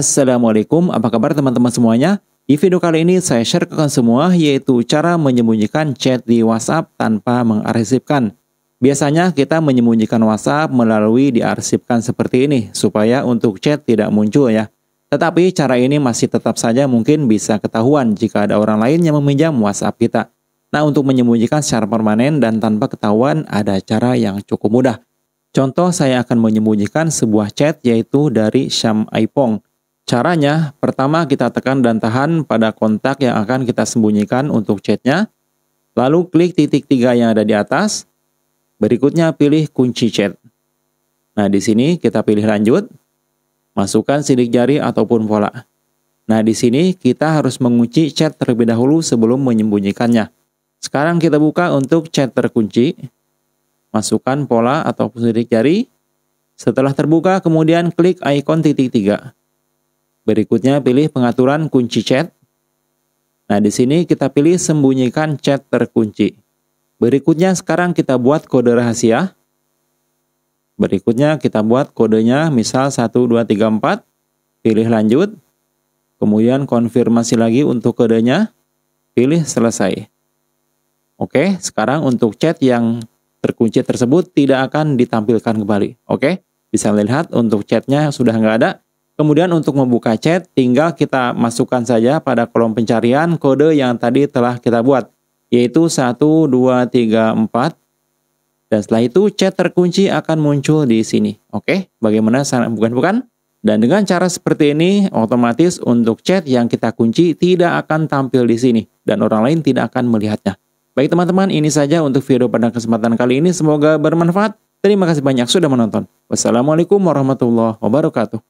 Assalamualaikum, apa kabar teman-teman semuanya? Di video kali ini saya share ke kalian semua yaitu cara menyembunyikan chat di WhatsApp tanpa mengarsipkan. Biasanya kita menyembunyikan WhatsApp melalui diarsipkan seperti ini supaya untuk chat tidak muncul ya. Tetapi cara ini masih tetap saja mungkin bisa ketahuan jika ada orang lain yang meminjam WhatsApp kita. Nah, untuk menyembunyikan secara permanen dan tanpa ketahuan ada cara yang cukup mudah. Contoh saya akan menyembunyikan sebuah chat yaitu dari Syam Aipong. Caranya, pertama kita tekan dan tahan pada kontak yang akan kita sembunyikan untuk chatnya, lalu klik titik tiga yang ada di atas, berikutnya pilih kunci chat. Nah, di sini kita pilih lanjut, masukkan sidik jari ataupun pola. Nah, di sini kita harus mengunci chat terlebih dahulu sebelum menyembunyikannya. Sekarang kita buka untuk chat terkunci, masukkan pola ataupun sidik jari, setelah terbuka, kemudian klik ikon titik tiga. Berikutnya pilih pengaturan kunci chat. Nah, di sini kita pilih sembunyikan chat terkunci. Berikutnya sekarang kita buat kode rahasia. Berikutnya kita buat kodenya misal 1234. Pilih lanjut. Kemudian konfirmasi lagi untuk kodenya. Pilih selesai. Oke, sekarang untuk chat yang terkunci tersebut tidak akan ditampilkan kembali. Oke, bisa melihat untuk chatnya sudah nggak ada Kemudian untuk membuka chat, tinggal kita masukkan saja pada kolom pencarian kode yang tadi telah kita buat, yaitu 1, 2, 3, 4. Dan setelah itu chat terkunci akan muncul di sini. Oke, bagaimana sangat bukan-bukan? Dan dengan cara seperti ini, otomatis untuk chat yang kita kunci tidak akan tampil di sini. Dan orang lain tidak akan melihatnya. Baik teman-teman, ini saja untuk video pada kesempatan kali ini. Semoga bermanfaat. Terima kasih banyak sudah menonton. Wassalamualaikum warahmatullahi wabarakatuh.